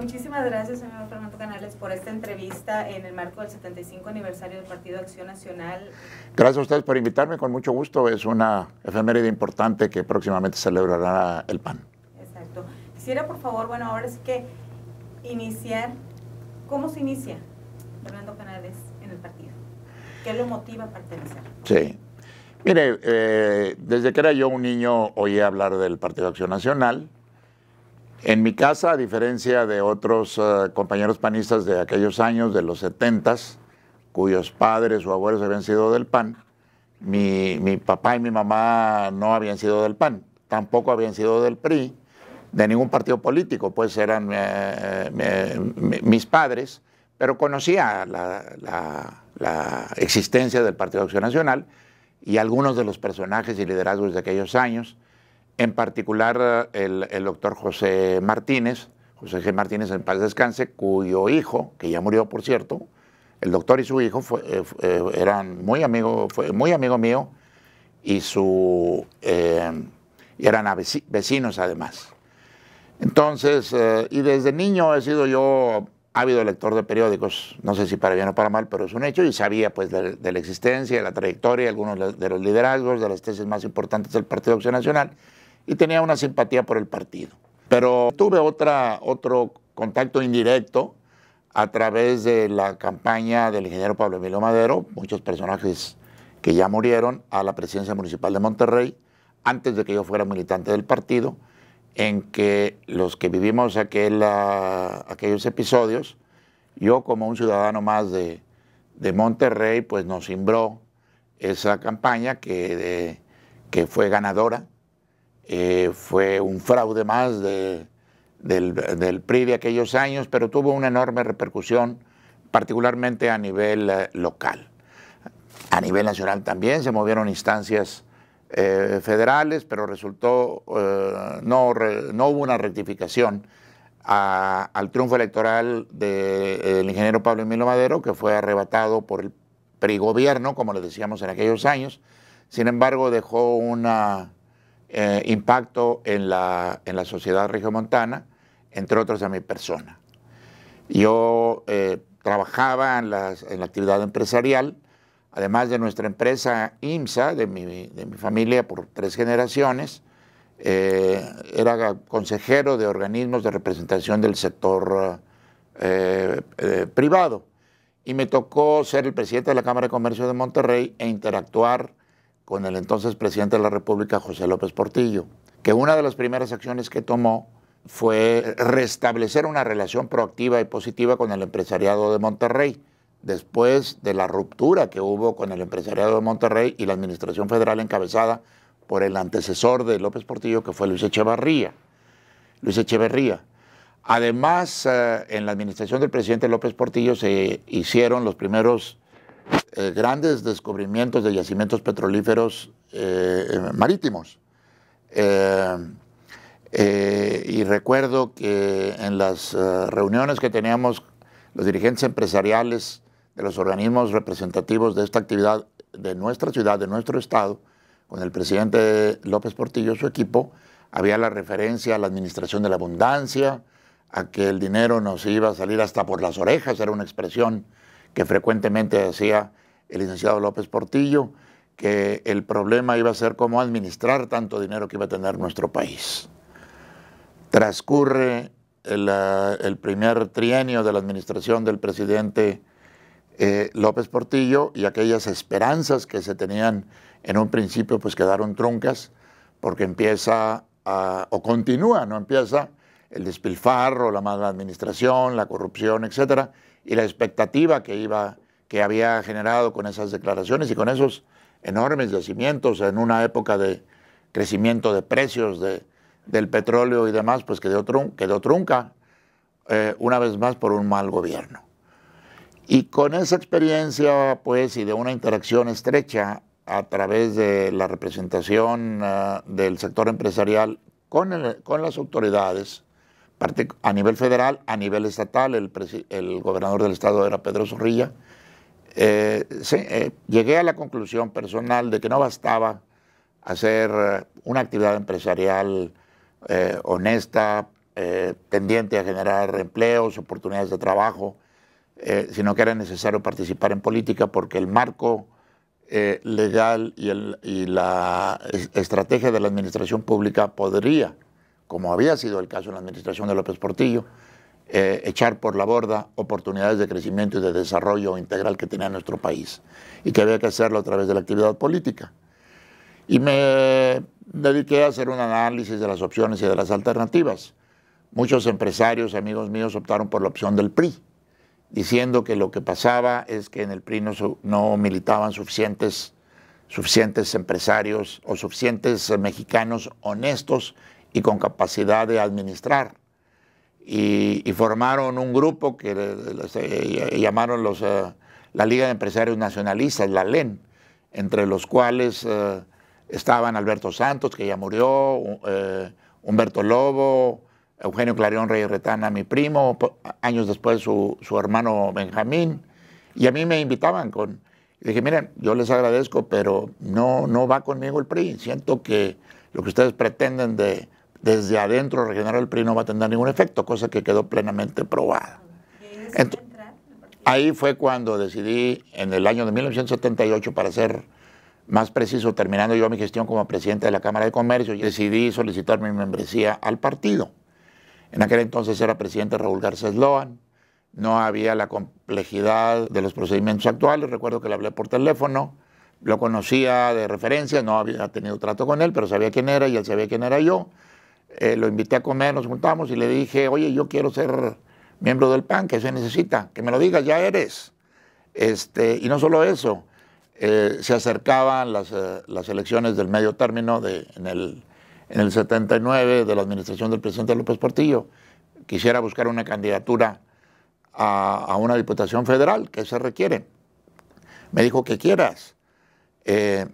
muchísimas gracias, señor Fernando Canales, por esta entrevista en el marco del 75 aniversario del Partido Acción Nacional. Gracias a ustedes por invitarme, con mucho gusto. Es una efeméride importante que próximamente celebrará el PAN. Exacto. Quisiera, por favor, bueno, ahora sí que iniciar, ¿cómo se inicia Fernando Canales en el partido? ¿Qué lo motiva a pertenecer? Sí. Mire, eh, desde que era yo un niño oía hablar del Partido Acción Nacional en mi casa, a diferencia de otros eh, compañeros panistas de aquellos años, de los 70, cuyos padres o abuelos habían sido del PAN, mi, papá y mi mamá no habían sido del PAN, tampoco habían sido del PRI, de ningún partido político, pues eran eh, mis padres, pero conocía la, la existencia del Partido de Acción Nacional y algunos de los personajes y liderazgos de aquellos años en particular eh, el, doctor José Martínez, José G. Martínez en paz descanse, cuyo hijo, que ya murió por cierto, el doctor y su hijo eh, eh, eran muy amigo, fue muy amigo mío y su, eran vecinos además. Entonces, y desde niño he sido yo ávido lector de periódicos, no sé si para bien o para mal, pero es un hecho, y sabía pues de, la existencia, de la trayectoria, algunos de los liderazgos, de las tesis más importantes del Partido Acción Nacional y tenía una simpatía por el partido. Pero tuve otra, otro contacto indirecto a través de la campaña del ingeniero Pablo Emilio Madero, muchos personajes que ya murieron, a la presidencia municipal de Monterrey, antes de que yo fuera militante del partido, en que los que vivimos aquel, ah, aquellos episodios, yo como un ciudadano más de, Monterrey, pues nos simbró esa campaña que, eh, que fue ganadora eh, fue un fraude más del, PRI de aquellos años, pero tuvo una enorme repercusión, particularmente a nivel eh, local. A nivel nacional también se movieron instancias eh, federales, pero resultó, no, no, hubo una rectificación al triunfo electoral del ingeniero Pablo Emilio Madero, que fue arrebatado por el PRI gobierno, como le decíamos en aquellos años. Sin embargo, dejó una eh, impacto en la, en la sociedad regiomontana, entre otros a mi persona. Yo eh, trabajaba en, la actividad empresarial, además de nuestra empresa IMSA, de mi, familia por tres generaciones, eh, era consejero de organismos de representación del sector privado y me tocó ser el presidente de la Cámara de Comercio de Monterrey e interactuar con el entonces presidente de la República, José López Portillo, que una de las primeras acciones que tomó fue restablecer una relación proactiva y positiva con el empresariado de Monterrey, después de la ruptura que hubo con el empresariado de Monterrey y la administración federal encabezada por el antecesor de López Portillo, que fue Luis Echeverría. Luis Echeverría. Además, eh, en la administración del presidente López Portillo se hicieron los primeros eh, grandes descubrimientos de yacimientos petrolíferos eh, eh, marítimos. y recuerdo que en las reuniones que teníamos los dirigentes empresariales de los organismos representativos de esta actividad de nuestra ciudad, de nuestro estado, con el presidente López Portillo, su equipo, había la referencia a la administración de la abundancia, a que el dinero nos iba a salir hasta por las orejas, era una expresión que frecuentemente decía el licenciado López Portillo, que el problema iba a ser cómo administrar tanto dinero que iba a tener nuestro país. Transcurre el, eh, primer trienio de la administración del presidente eh, López Portillo y aquellas esperanzas que se tenían en un principio pues quedaron truncas porque empieza o continúa, no empieza el despilfarro, la mala administración, la corrupción, etcétera y la expectativa que, iba, que había generado con esas declaraciones y con esos enormes yacimientos en una época de crecimiento de precios del petróleo y demás, pues quedó, trunca eh, una vez más por un mal gobierno. Y con esa experiencia, pues, y de una interacción estrecha a través de la representación eh, del sector empresarial con, con las autoridades, a nivel federal, a nivel estatal, el, gobernador del estado era Pedro Zorrilla, eh, eh, llegué a la conclusión personal de que no bastaba hacer eh, una actividad empresarial honesta, pendiente a generar empleos, oportunidades de trabajo, sino que era necesario participar en política porque el marco legal y, y la estrategia de la administración pública podría como había sido el caso en la administración de López Portillo, eh, echar por la borda oportunidades de crecimiento y de desarrollo integral que tenía nuestro país y que había que hacerlo a través de la actividad política. Y me dediqué a hacer un análisis de las opciones y de las alternativas. Muchos empresarios, y amigos míos, optaron por la opción del PRI, diciendo que lo que pasaba es que en el PRI no, no militaban suficientes, suficientes empresarios o suficientes eh, mexicanos honestos y con capacidad de administrar. Y, formaron un grupo que llamaron los, eh, la Liga de Empresarios Nacionalistas, la LEN, entre los cuales eh, estaban Alberto Santos, que ya murió, eh, Humberto Lobo, Eugenio Clarión rey Retana, mi primo, años después su, hermano Benjamín, y a mí me invitaban con... dije, miren, yo les agradezco, pero no, no va conmigo el PRI. Siento que lo que ustedes pretenden de desde adentro regenerar el PRI no va a tener ningún efecto, cosa que quedó plenamente probada. ahí fue cuando decidí, en el año de 1978, para ser más preciso, terminando yo mi gestión como presidente de la Cámara de Comercio, decidí solicitar mi membresía al partido. En aquel entonces era presidente Raúl Garcés Loan, no había la complejidad de los procedimientos actuales, recuerdo que le hablé por teléfono, lo conocía de referencia, no había tenido trato con él, pero sabía quién era y él sabía quién era yo. Eh, lo invité a comer, nos juntamos y le dije, oye, yo quiero ser miembro del PAN, que se necesita, que me lo digas, ya eres. Este, y no solo eso, eh, se acercaban eh, las, elecciones del medio término de, en, el, 79 de la administración del presidente López Portillo. Quisiera buscar una candidatura a, una diputación federal, que se requiere. Me dijo que quieras. en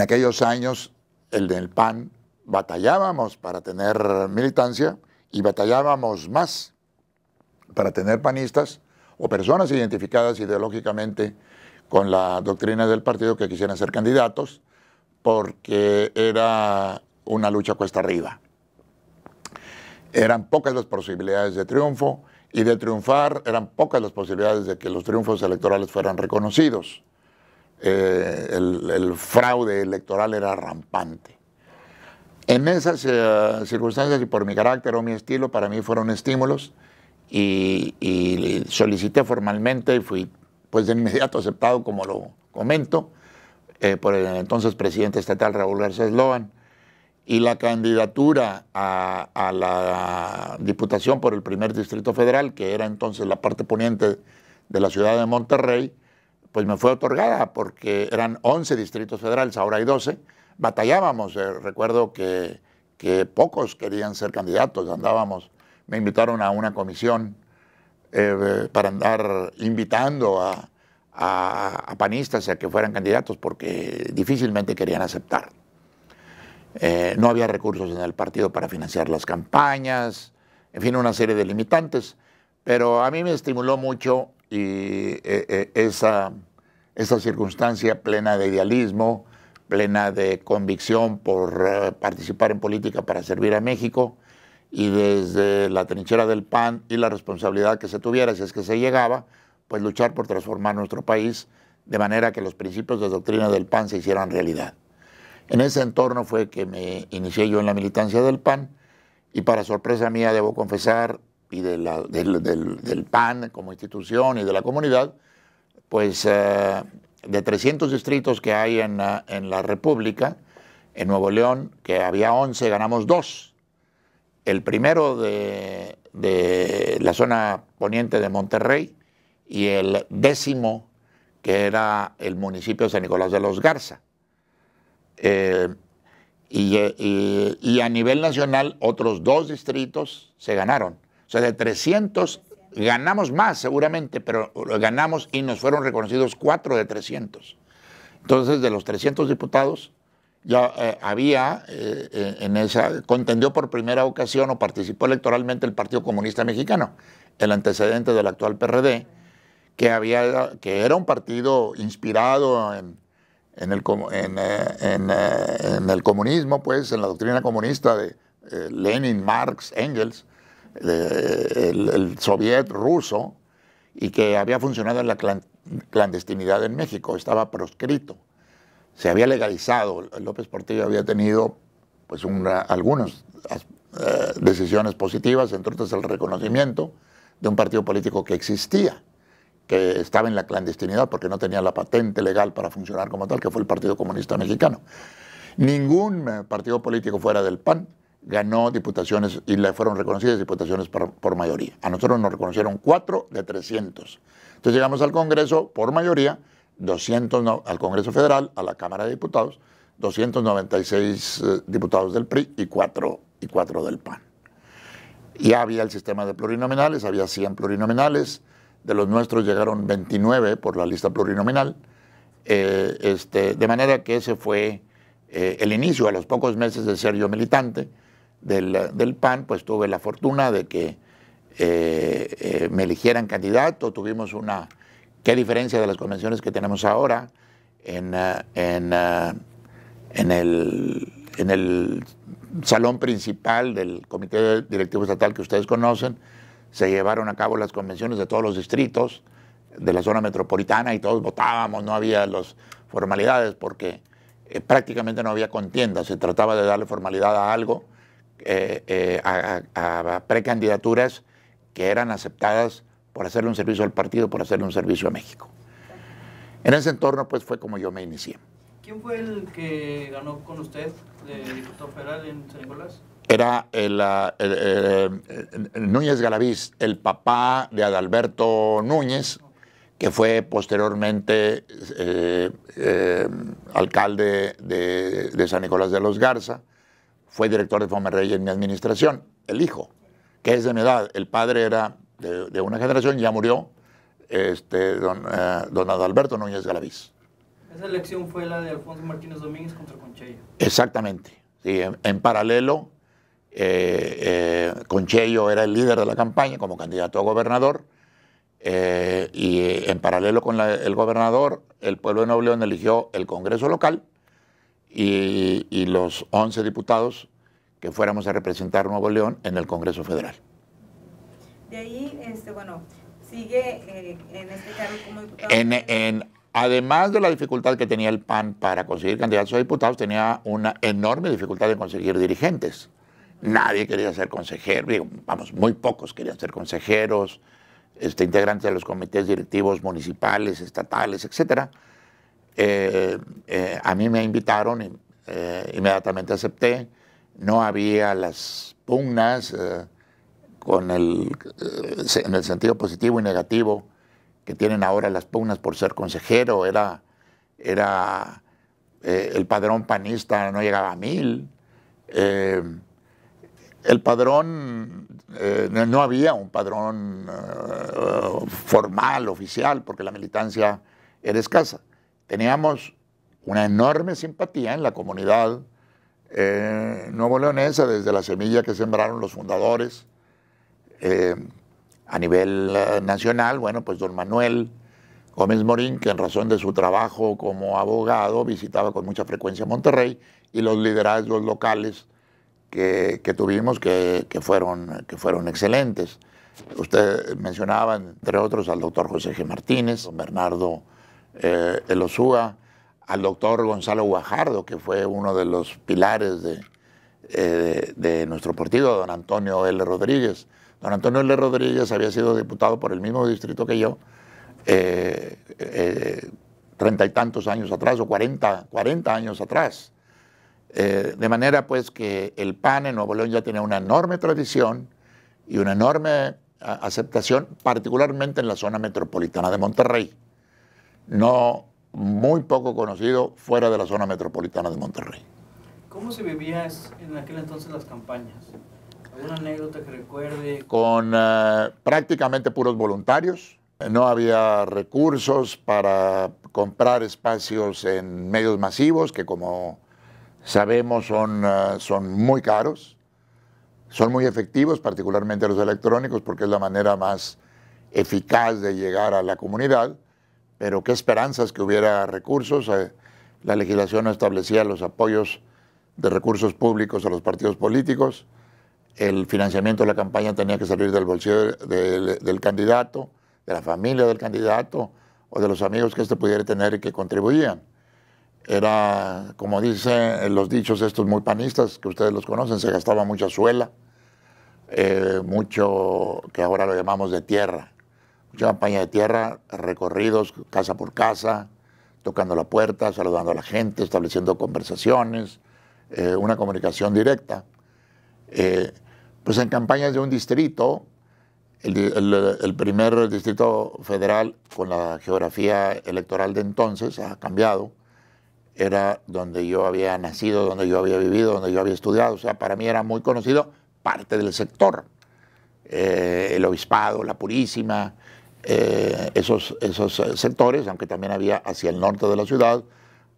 aquellos años, el del PAN batallábamos para tener militancia y batallábamos más para tener panistas o personas identificadas ideológicamente con la doctrina del partido que quisieran ser candidatos, porque era una lucha cuesta arriba. Eran pocas las posibilidades de triunfo y de triunfar eran pocas las posibilidades de que los triunfos electorales fueran reconocidos. Eh, el fraude electoral era rampante. En esas eh, circunstancias y por mi carácter o mi estilo, para mí fueron estímulos y, solicité formalmente y fui pues de inmediato aceptado, como lo comento, eh, por el entonces presidente estatal Raúl Garcés Loan. Y la candidatura a, a la diputación por el primer distrito federal, que era entonces la parte poniente de la ciudad de Monterrey, pues me fue otorgada porque eran 11 distritos federales, ahora hay 12 batallábamos. Eh, recuerdo que, que, pocos querían ser candidatos, andábamos, me invitaron a una comisión eh, para andar invitando a, panistas a que fueran candidatos porque difícilmente querían aceptar. Eh, no había recursos en el partido para financiar las campañas, en fin, una serie de limitantes, pero a mí me estimuló mucho y, esa circunstancia plena de idealismo, plena de convicción por eh, participar en política para servir a México y desde la trinchera del PAN y la responsabilidad que se tuviera, si es que se llegaba, pues luchar por transformar nuestro país de manera que los principios de doctrina del PAN se hicieran realidad. En ese entorno fue que me inicié yo en la militancia del PAN y para sorpresa mía debo confesar, y del, PAN como institución y de la comunidad, pues eh, de 300 distritos que hay en la, República, en Nuevo León, que había 11, ganamos dos. El primero de, la zona poniente de Monterrey y el décimo que era el municipio de San Nicolás de los Garza. Eh, y, a nivel nacional otros dos distritos se ganaron. O sea, de 300 ganamos más seguramente, pero ganamos y nos fueron reconocidos cuatro de 300. Entonces, de los 300 diputados, ya eh, había eh, eh, en esa, contendió por primera ocasión o participó electoralmente el Partido Comunista Mexicano, el antecedente del actual PRD, que, había, que era un partido inspirado en, el, comunismo, pues, en la doctrina comunista de Lenin, Marx, Engels, el, soviet ruso y que había funcionado en la clandestinidad en México, estaba proscrito, se había legalizado, López Portillo había tenido pues algunas eh, decisiones positivas, entre otras el reconocimiento de un partido político que existía, que estaba en la clandestinidad porque no tenía la patente legal para funcionar como tal, que fue el Partido Comunista Mexicano. Ningún eh, partido político fuera del PAN ganó diputaciones y le fueron reconocidas diputaciones por, mayoría. A nosotros nos reconocieron cuatro de 300. Entonces llegamos al Congreso por mayoría, 200 al Congreso Federal, a la Cámara de Diputados, 296 eh, diputados del PRI y 4, del PAN. Y había el sistema de plurinominales, había 100 plurinominales, de los nuestros llegaron 29 por la lista plurinominal, eh, este, de manera que ese fue eh, el inicio, a los pocos meses de ser yo militante del, PAN, pues tuve la fortuna de que eh, eh, me eligieran candidato, tuvimos una, qué diferencia de las convenciones que tenemos ahora eh, en, el, salón principal del Comité Directivo Estatal que ustedes conocen, se llevaron a cabo las convenciones de todos los distritos de la zona metropolitana y todos votábamos, no había las formalidades porque prácticamente no había contienda, se trataba de darle formalidad a algo eh, eh, a, precandidaturas que eran aceptadas por hacerle un servicio al partido, por hacerle un servicio a México. En ese entorno, pues fue como yo me inicié. ¿Quién fue el que ganó con usted de diputado federal en San Nicolás? Era el, ah, eh, Núñez Galaviz, el papá de Adalberto Núñez, que fue posteriormente alcalde de San Nicolás de los Garza fue director de Fomerrey en mi administración, el hijo, que es de mi edad. El padre era de, una generación, ya murió, este, don, eh, Adalberto Núñez Galaviz. Esa elección fue la de Alfonso Martínez Domínguez contra Conchello. Exactamente. Sí, en, paralelo, eh, eh, Conchello era el líder de la campaña como candidato a gobernador. y en paralelo con el gobernador, el pueblo de Nuevo León eligió el Congreso local y, los 11 diputados que fuéramos a representar Nuevo León en el Congreso Federal. De ahí, este, bueno, sigue eh, en este cargo como diputado. además de la dificultad que tenía el PAN para conseguir candidatos a diputados, tenía una enorme dificultad de conseguir dirigentes. Nadie quería ser consejero, vamos, muy pocos querían ser consejeros, este, integrantes de los comités directivos municipales, estatales, etcétera. Eh, eh, a mí me invitaron eh, inmediatamente acepté. No había las pugnas con el, en el sentido positivo y negativo que tienen ahora las pugnas por ser consejero. Era, era el padrón panista no llegaba a mil. el padrón, no había un padrón formal, oficial, porque la militancia era escasa teníamos una enorme simpatía en la comunidad eh, nuevo leonesa desde la semilla que sembraron los fundadores. Eh, a nivel eh, nacional, bueno, pues don Manuel Gómez Morín, que en razón de su trabajo como abogado visitaba con mucha frecuencia Monterrey y los liderazgos locales que, tuvimos que, fueron, que fueron excelentes. Usted mencionaba, entre otros, al doctor José G. Martínez, don Bernardo eh, el OSUA al doctor Gonzalo Guajardo, que fue uno de los pilares eh, de, de, nuestro partido, don Antonio L. Rodríguez. Don Antonio L. Rodríguez había sido diputado por el mismo distrito que yo eh, treinta y tantos años atrás o cuarenta 40, años atrás. de manera pues que el PAN en Nuevo León ya tiene una enorme tradición y una enorme aceptación, particularmente en la zona metropolitana de Monterrey no muy poco conocido fuera de la zona metropolitana de Monterrey. ¿Cómo se vivía en aquel entonces las campañas? ¿Alguna anécdota que recuerde? Con eh, prácticamente puros voluntarios. No había recursos para comprar espacios en medios masivos, que como sabemos son, eh, son muy caros, son muy efectivos, particularmente los electrónicos, porque es la manera más eficaz de llegar a la comunidad pero qué esperanzas que hubiera recursos. Eh, la legislación no establecía los apoyos de recursos públicos a los partidos políticos, el financiamiento de la campaña tenía que salir del bolsillo del, candidato, de la familia del candidato o de los amigos que éste pudiera tener y que contribuían. Era, como dicen los dichos estos muy panistas, que ustedes los conocen, se gastaba mucha suela, eh, mucho que ahora lo llamamos de tierra campaña de tierra, recorridos casa por casa, tocando la puerta, saludando a la gente, estableciendo conversaciones, eh, una comunicación directa. Eh, pues en campañas de un distrito, el, primer distrito federal con la geografía electoral de entonces ha cambiado, era donde yo había nacido, donde yo había vivido, donde yo había estudiado, o sea, para mí era muy conocido parte del sector, eh, el obispado, la purísima, eh, esos, esos eh, sectores, aunque también había hacia el norte de la ciudad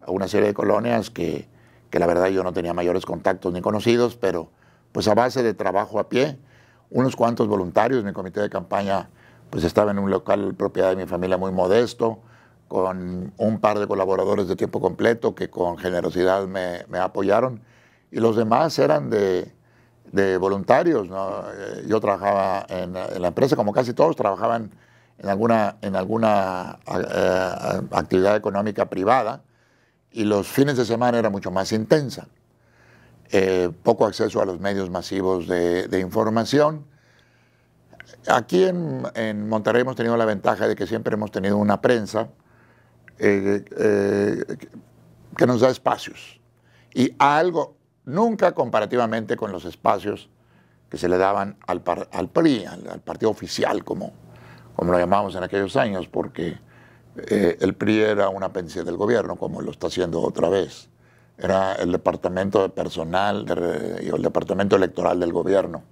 una serie de colonias que, que la verdad yo no tenía mayores contactos ni conocidos, pero pues a base de trabajo a pie, unos cuantos voluntarios, mi comité de campaña pues estaba en un local propiedad de mi familia muy modesto, con un par de colaboradores de tiempo completo que con generosidad me, apoyaron y los demás eran de, de voluntarios. Eh, yo trabajaba en, la empresa, como casi todos, trabajaban en alguna, en alguna eh, actividad económica privada y los fines de semana era mucho más intensa. Eh, poco acceso a los medios masivos de, información. Aquí en, Monterrey hemos tenido la ventaja de que siempre hemos tenido una prensa eh, que nos da espacios. Y algo, nunca comparativamente con los espacios que se le daban al, par, al PRI, al partido oficial como, como lo llamamos en aquellos años, porque eh, el PRI era una pensión del gobierno, como lo está haciendo otra vez. Era el departamento de personal y el departamento electoral del gobierno.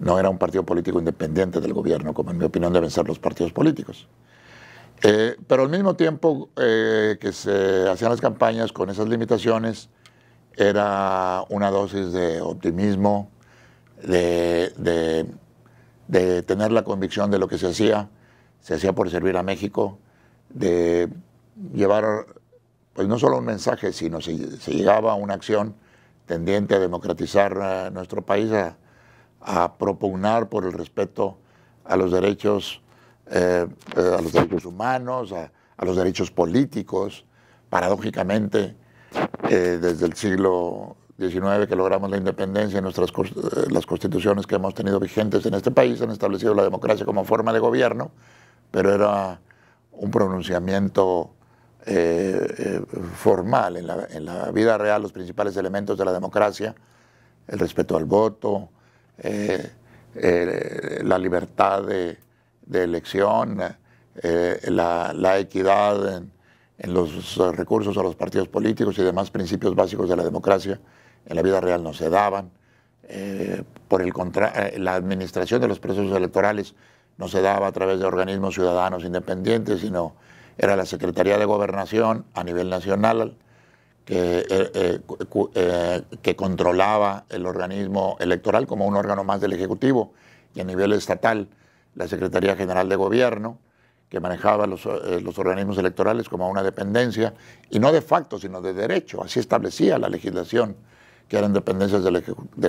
No era un partido político independiente del gobierno, como en mi opinión deben ser los partidos políticos. Eh, pero al mismo tiempo eh, que se hacían las campañas con esas limitaciones, era una dosis de optimismo, de de tener la convicción de lo que se hacía, se hacía por servir a México, de llevar, pues no solo un mensaje, sino se, llegaba a una acción tendiente a democratizar a eh, nuestro país, a, propugnar por el respeto a los derechos, eh, eh, a los derechos humanos, a, los derechos políticos, paradójicamente, desde el siglo 19 que logramos la independencia y nuestras eh, las constituciones que hemos tenido vigentes en este país han establecido la democracia como forma de gobierno, pero era un pronunciamiento eh, eh, formal. En la, vida real los principales elementos de la democracia, el respeto al voto, la libertad de, elección, la, equidad en los recursos a los partidos políticos y demás principios básicos de la democracia en la vida real no se daban, eh, por el eh, la administración de los procesos electorales no se daba a través de organismos ciudadanos independientes, sino era la Secretaría de Gobernación a nivel nacional que, eh, controlaba el organismo electoral como un órgano más del Ejecutivo y a nivel estatal la Secretaría General de Gobierno que manejaba los, los, organismos electorales como una dependencia, y no de facto, sino de derecho, así establecía la legislación que eran dependencias del,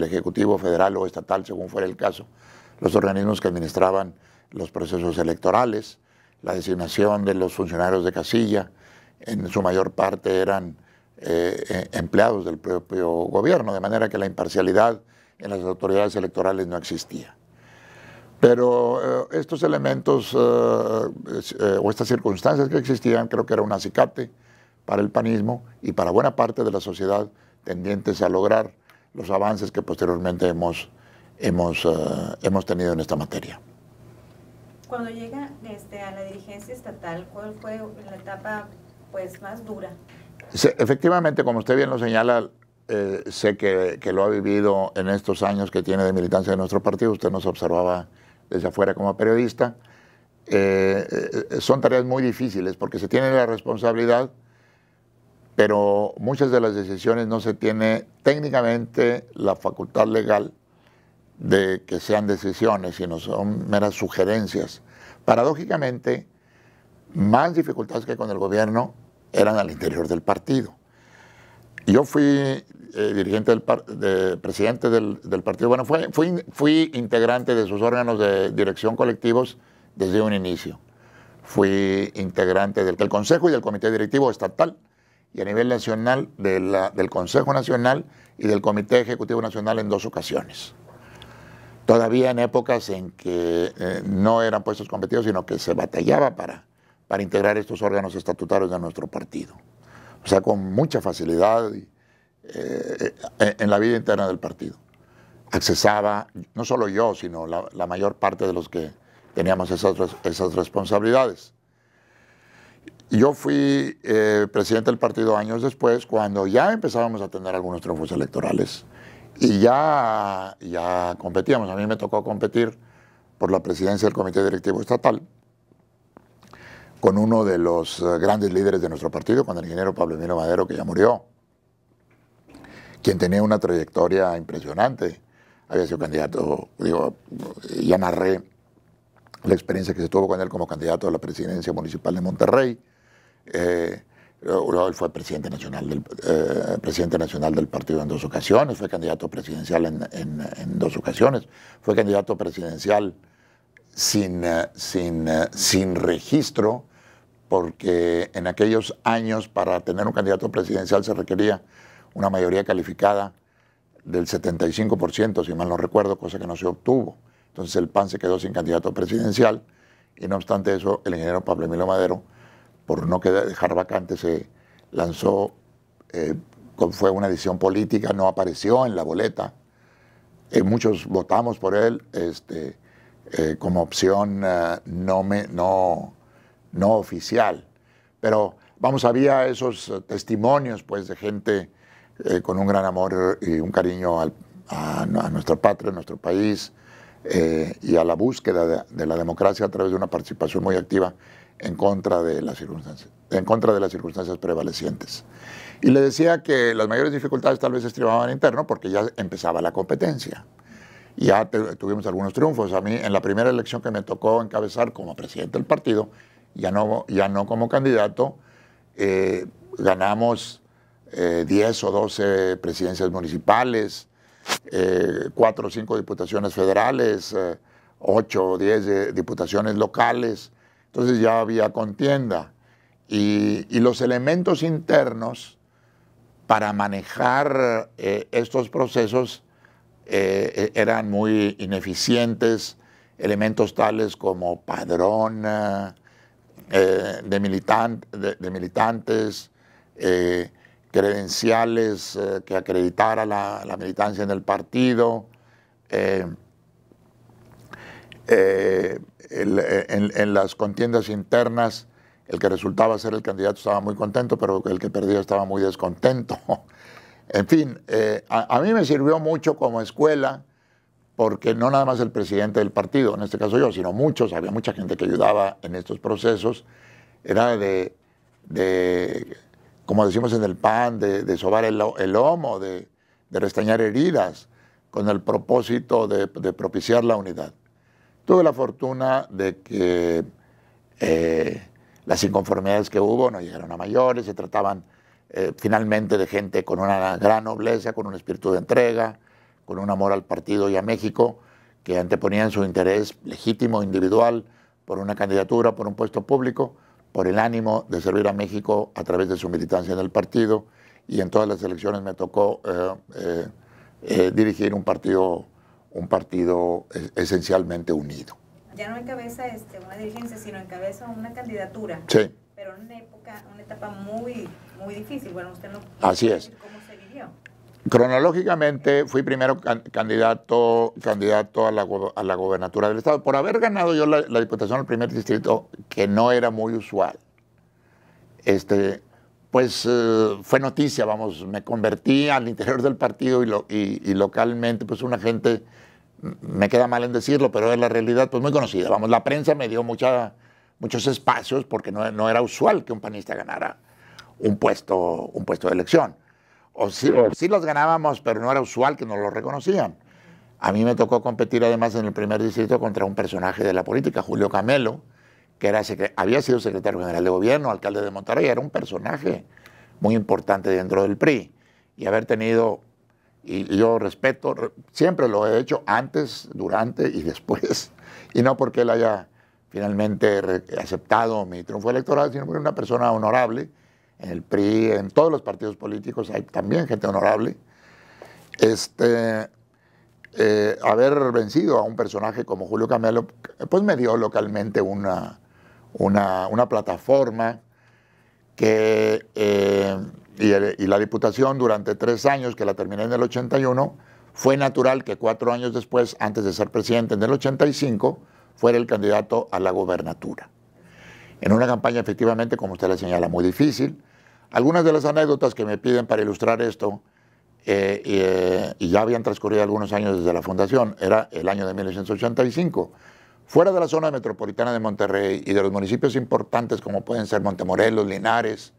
Ejecutivo Federal o Estatal, según fuera el caso, los organismos que administraban los procesos electorales, la designación de los funcionarios de casilla, en su mayor parte eran eh, eh, empleados del propio gobierno, de manera que la imparcialidad en las autoridades electorales no existía. Pero eh, estos elementos o estas circunstancias que existían creo que era un acicate para el panismo y para buena parte de la sociedad tendientes a lograr los avances que posteriormente hemos, hemos, eh, hemos tenido en esta materia. Cuando llega este, a la dirigencia estatal, ¿cuál fue la etapa pues, más dura? efectivamente, como usted bien lo señala, eh, sé que, lo ha vivido en estos años que tiene de militancia de nuestro partido. Usted nos observaba desde afuera como periodista. Eh, son tareas muy difíciles porque se tiene la responsabilidad pero muchas de las decisiones no se tiene técnicamente la facultad legal de que sean decisiones, sino son meras sugerencias. Paradójicamente, más dificultades que con el gobierno eran al interior del partido. Yo fui eh, dirigente del presidente del, partido, bueno, fui, integrante de sus órganos de dirección colectivos desde un inicio. Fui integrante del, del Consejo y del Comité Directivo Estatal y a nivel nacional del Consejo Nacional y del Comité Ejecutivo Nacional en dos ocasiones. Todavía en épocas en que eh, no eran puestos competidos, sino que se batallaba para, para integrar estos órganos estatutarios de nuestro partido. O sea, con mucha facilidad eh, eh, en la vida interna del partido. Accesaba, no solo yo, sino la, mayor parte de los que teníamos esas responsabilidades. Yo fui eh, presidente del partido años después, cuando ya empezábamos a tener algunos triunfos electorales y ya, ya competíamos. A mí me tocó competir por la presidencia del Comité Directivo Estatal con uno de los eh, grandes líderes de nuestro partido, con el ingeniero Pablo Emilio Madero, que ya murió, quien tenía una trayectoria impresionante. Había sido candidato, digo, ya narré la experiencia que se tuvo con él como candidato a la presidencia municipal de Monterrey. Eh, él fue presidente nacional, del, eh, presidente nacional del partido en dos ocasiones, fue candidato presidencial en, dos ocasiones, fue candidato presidencial sin, eh, eh, sin registro, porque en aquellos años para tener un candidato presidencial se requería una mayoría calificada del 75%, si mal no recuerdo, cosa que no se obtuvo. Entonces el PAN se quedó sin candidato presidencial y no obstante eso, el ingeniero Pablo Emilio Madero, por no dejar vacante, se lanzó, eh, fue una decisión política, no apareció en la boleta. Eh, muchos votamos por él este, eh, como opción no, me, no, no oficial. Pero vamos, había esos testimonios pues, de gente con un gran amor y un cariño a, a, nuestra patria, a nuestro país, eh, y a la búsqueda de, la democracia a través de una participación muy activa en contra de las circunstancias, en contra de las circunstancias prevalecientes. Y le decía que las mayores dificultades tal vez estribaban interno porque ya empezaba la competencia. Ya tuvimos algunos triunfos. A mí, en la primera elección que me tocó encabezar como presidente del partido, ya no, ya no como candidato, eh, ganamos 10 eh, o 12 presidencias municipales, eh, cuatro o cinco diputaciones federales, eh, ocho o diez eh, diputaciones locales. Entonces ya había contienda. Y, los elementos internos para manejar estos procesos e, eran muy ineficientes, elementos tales como padrón de, militan de, de, militantes, credenciales eh, que acreditara la, militancia en el partido, eh, eh, en, las contiendas internas el que resultaba ser el candidato estaba muy contento, pero el que perdía estaba muy descontento. en fin, a, mí me sirvió mucho como escuela, porque no nada más el presidente del partido, en este caso yo, sino muchos, había mucha gente que ayudaba en estos procesos, era de como decimos en el pan, de, sobar el, lomo, de, restañar heridas, con el propósito de, propiciar la unidad. Tuve la fortuna de que eh, las inconformidades que hubo no llegaron a mayores, se trataban eh, finalmente de gente con una gran nobleza, con un espíritu de entrega, con un amor al partido y a México, que anteponían su interés legítimo, individual, por una candidatura, por un puesto público, por el ánimo de servir a México a través de su militancia en el partido y en todas las elecciones me tocó eh, eh, eh, dirigir un partido, un partido esencialmente unido. Ya no encabeza este, una dirigencia, sino encabeza una candidatura. Sí. Pero en una época, una etapa muy, muy difícil. Bueno, usted no. Así es. ¿Cómo se vivió? Cronológicamente fui primero candidato, candidato a la, gobernatura del Estado. Por haber ganado yo la, diputación al primer distrito, que no era muy usual, este, pues eh, fue noticia, vamos, me convertí al interior del partido y, localmente, pues una gente, me queda mal en decirlo, pero es la realidad, pues muy conocida. Vamos, la prensa me dio mucha, muchos espacios porque no, no era usual que un panista ganara un puesto, un puesto de elección o sí, los ganábamos, pero no era usual que nos lo reconocían. A mí me tocó competir además en el primer distrito contra un personaje de la política, Julio Camelo, que era había sido secretario general de gobierno, alcalde de Monterrey, era un personaje muy importante dentro del PRI. Y haber tenido, y, yo respeto, siempre lo he hecho antes, durante y después, y no porque él haya finalmente aceptado mi triunfo electoral, sino porque era una persona honorable en el PRI, en todos los partidos políticos hay también gente honorable, este, eh, haber vencido a un personaje como Julio Camelo, pues me dio localmente una, una, plataforma que, eh, y, y la Diputación durante tres años, que la terminé en el 81, fue natural que cuatro años después, antes de ser presidente en el 85, fuera el candidato a la gobernatura en una campaña efectivamente, como usted la señala, muy difícil. Algunas de las anécdotas que me piden para ilustrar esto, eh, eh, y ya habían transcurrido algunos años desde la fundación, era el año de 1985. Fuera de la zona metropolitana de Monterrey y de los municipios importantes como pueden ser Montemorelos, Linares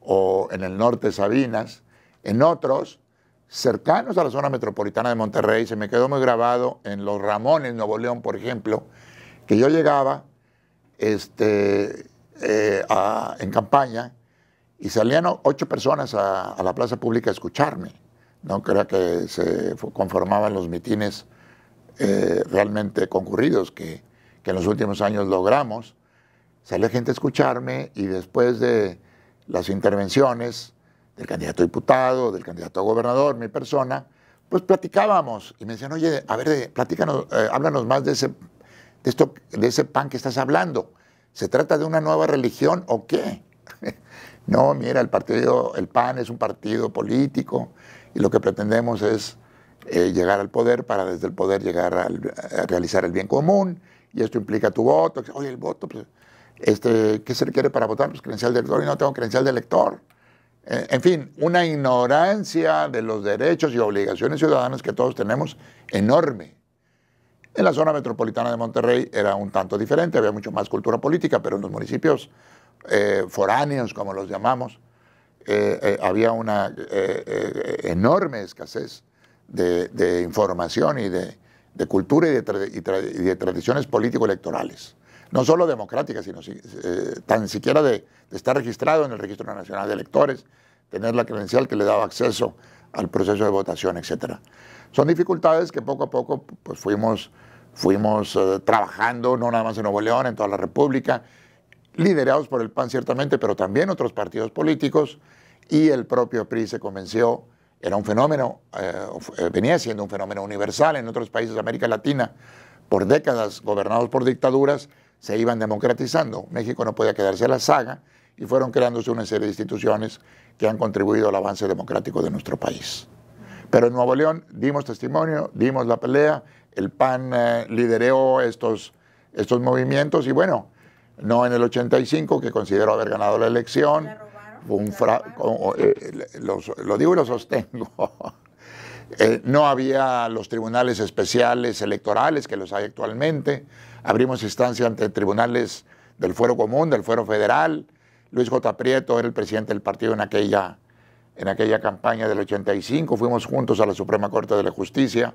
o en el norte Sabinas, en otros, cercanos a la zona metropolitana de Monterrey, se me quedó muy grabado en Los Ramones, Nuevo León, por ejemplo, que yo llegaba este, eh, en campaña y salían ocho personas a, la plaza pública a escucharme. No creo que se conformaban los mitines eh, realmente concurridos que, en los últimos años logramos. Salía gente a escucharme y después de las intervenciones del candidato a diputado, del candidato a gobernador, mi persona, pues platicábamos y me decían, oye, a ver, platícanos, eh, háblanos más de ese esto, de ese pan que estás hablando? ¿Se trata de una nueva religión o qué? No, mira, el partido, el PAN es un partido político y lo que pretendemos es eh, llegar al poder para desde el poder llegar a realizar el bien común y esto implica tu voto. Oye, el voto, pues, este, ¿qué se requiere para votar? Pues credencial de elector y no tengo credencial de elector. Eh, en fin, una ignorancia de los derechos y obligaciones ciudadanas que todos tenemos enorme. En la zona metropolitana de Monterrey era un tanto diferente, había mucho más cultura política, pero en los municipios eh, foráneos, como los llamamos, eh, eh, había una enorme escasez de, información y de, cultura y de, tradiciones político-electorales. No solo democráticas, sino tan siquiera de, estar registrado en el Registro Nacional de Electores, tener la credencial que le daba acceso al proceso de votación, etc. Son dificultades que poco a poco pues, fuimos fuimos eh, trabajando, no nada más en Nuevo León, en toda la República, liderados por el PAN ciertamente, pero también otros partidos políticos, y el propio PRI se convenció, era un fenómeno, eh, eh, venía siendo un fenómeno universal en otros países de América Latina, por décadas gobernados por dictaduras, se iban democratizando. México no podía quedarse a la saga y fueron creándose una serie de instituciones que han contribuido al avance democrático de nuestro país. Pero en Nuevo León dimos testimonio, dimos la pelea, el PAN eh, lideró estos, estos movimientos y bueno, no en el 85, que considero haber ganado la elección. Un eh, eh, lo, digo y lo sostengo. no había los tribunales especiales electorales que los hay actualmente. Abrimos instancia ante tribunales del fuero común, del fuero federal. Luis J. Prieto era el presidente del partido en aquella, en aquella campaña del 85. Fuimos juntos a la Suprema Corte de la Justicia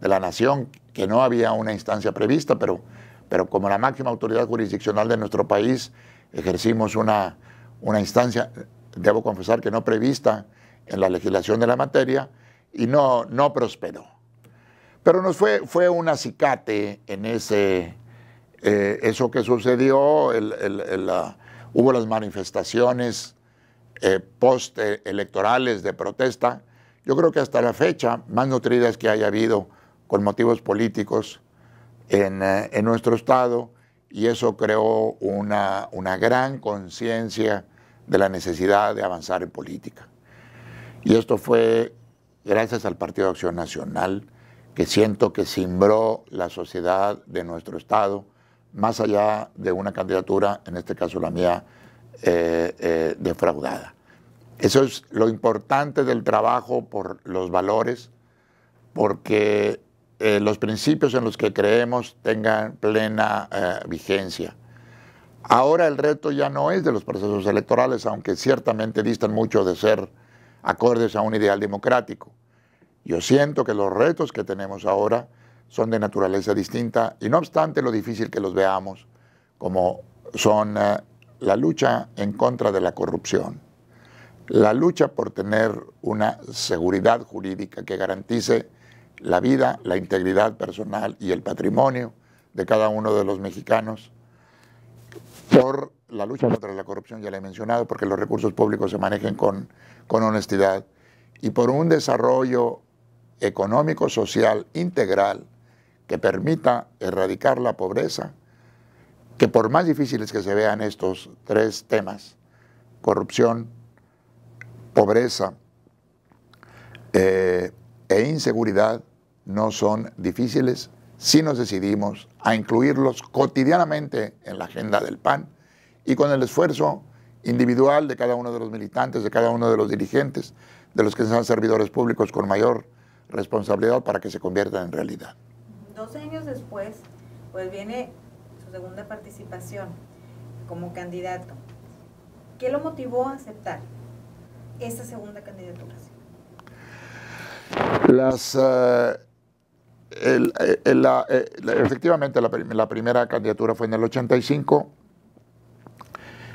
de la Nación, que no había una instancia prevista, pero, pero como la máxima autoridad jurisdiccional de nuestro país, ejercimos una, una instancia, debo confesar que no prevista en la legislación de la materia, y no, no prosperó. Pero nos fue, fue un acicate en ese, eh, eso que sucedió, hubo las manifestaciones eh, electorales de protesta, yo creo que hasta la fecha, más nutridas que haya habido con motivos políticos eh, en, nuestro Estado y eso creó una, gran conciencia de la necesidad de avanzar en política. Y esto fue gracias al Partido de Acción Nacional, que siento que simbró la sociedad de nuestro Estado, más allá de una candidatura, en este caso la mía, eh, eh, defraudada. Eso es lo importante del trabajo por los valores, porque eh, los principios en los que creemos tengan plena eh, vigencia. Ahora el reto ya no es de los procesos electorales, aunque ciertamente distan mucho de ser acordes a un ideal democrático. Yo siento que los retos que tenemos ahora son de naturaleza distinta y no obstante lo difícil que los veamos, como son eh, la lucha en contra de la corrupción, la lucha por tener una seguridad jurídica que garantice la vida, la integridad personal y el patrimonio de cada uno de los mexicanos por la lucha contra la corrupción, ya le he mencionado, porque los recursos públicos se manejen con, con honestidad y por un desarrollo económico, social, integral, que permita erradicar la pobreza, que por más difíciles que se vean estos tres temas, corrupción, pobreza eh, e inseguridad, no son difíciles si nos decidimos a incluirlos cotidianamente en la agenda del PAN y con el esfuerzo individual de cada uno de los militantes, de cada uno de los dirigentes, de los que sean servidores públicos con mayor responsabilidad para que se conviertan en realidad. Dos años después, pues viene su segunda participación como candidato. ¿Qué lo motivó a aceptar esa segunda candidatura? Las eh, eh, eh, la, efectivamente, la, primera candidatura fue en el 85.